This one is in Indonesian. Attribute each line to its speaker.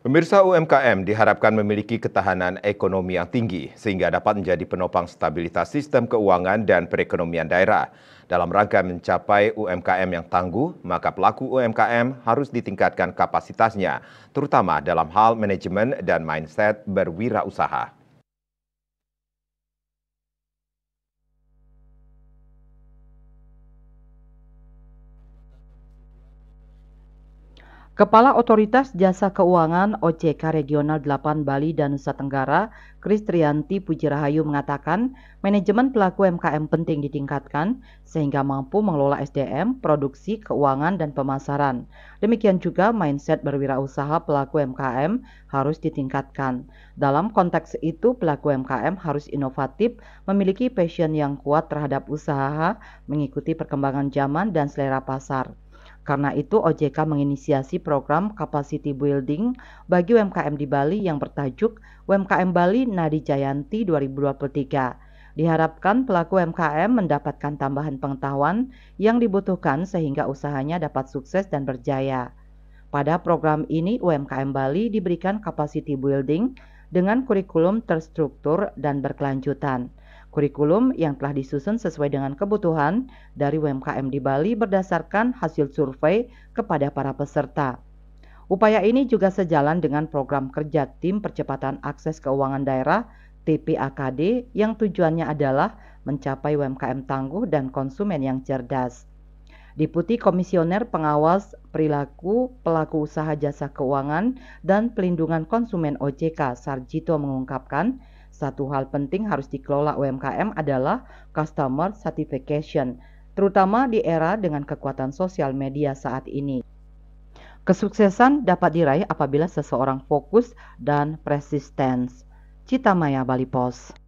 Speaker 1: Pemirsa UMKM diharapkan memiliki ketahanan ekonomi yang tinggi sehingga dapat menjadi penopang stabilitas sistem keuangan dan perekonomian daerah. Dalam rangka mencapai UMKM yang tangguh, maka pelaku UMKM harus ditingkatkan kapasitasnya, terutama dalam hal manajemen dan mindset berwirausaha.
Speaker 2: Kepala Otoritas Jasa Keuangan OJK Regional 8 Bali dan Nusa Tenggara, Kristrianti Pujirahayu mengatakan, manajemen pelaku MKM penting ditingkatkan sehingga mampu mengelola SDM, produksi, keuangan, dan pemasaran. Demikian juga mindset berwirausaha pelaku MKM harus ditingkatkan. Dalam konteks itu, pelaku MKM harus inovatif, memiliki passion yang kuat terhadap usaha, mengikuti perkembangan zaman dan selera pasar. Karena itu, OJK menginisiasi program Capacity Building bagi UMKM di Bali yang bertajuk UMKM Bali Nadi Jayanti 2023. Diharapkan pelaku UMKM mendapatkan tambahan pengetahuan yang dibutuhkan sehingga usahanya dapat sukses dan berjaya. Pada program ini, UMKM Bali diberikan capacity building dengan kurikulum terstruktur dan berkelanjutan. Kurikulum yang telah disusun sesuai dengan kebutuhan dari UMKM di Bali berdasarkan hasil survei kepada para peserta. Upaya ini juga sejalan dengan program kerja tim percepatan akses keuangan daerah TPAKD yang tujuannya adalah mencapai UMKM tangguh dan konsumen yang cerdas. Deputi Komisioner Pengawas Perilaku Pelaku Usaha Jasa Keuangan dan Pelindungan Konsumen OJK Sarjito mengungkapkan, satu hal penting harus dikelola UMKM adalah customer satisfaction, terutama di era dengan kekuatan sosial media saat ini. Kesuksesan dapat diraih apabila seseorang fokus dan persistence. Cita Maya Bali Pos.